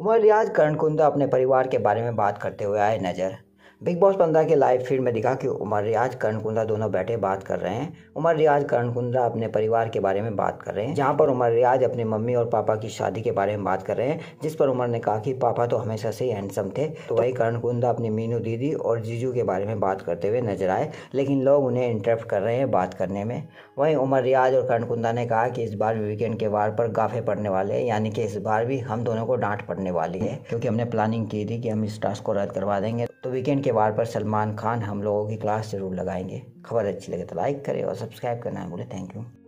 उमर रियाज करण कुंदा अपने परिवार के बारे में बात करते हुए आए नज़र बिग बॉस पंद्रह के लाइव फीड में दिखा कि उमर रियाज करण कुंद्रा दोनों बैठे बात कर रहे हैं उमर रियाज करण कुंद्रा अपने परिवार के बारे में बात कर रहे हैं जहां पर उमर रियाज अपने मम्मी और पापा की शादी के बारे में बात कर रहे हैं जिस पर उमर ने कहा कि पापा तो हमेशा से हैंडसम थे तो वही करण कुंद्रा अपनी मीनू दीदी और जीजू के बारे में बात करते हुए नजर आए लेकिन लोग उन्हें इंटरप्ट कर रहे हैं बात करने में वहीं उमर रियाज और करण कुंद्रा ने कहा कि इस बार वीकेंड के वार पर गाफे पड़ने वाले हैं यानी कि इस बार भी हम दोनों को डांट पड़ने वाली है क्योंकि हमने प्लानिंग की थी कि हम इस टास्क को रद्द करवा देंगे तो वीकेंड के के वार पर सलमान खान हम लोगों की क्लास ज़रूर लगाएंगे खबर अच्छी लगे तो लाइक करें और सब्सक्राइब करना भूलें थैंक यू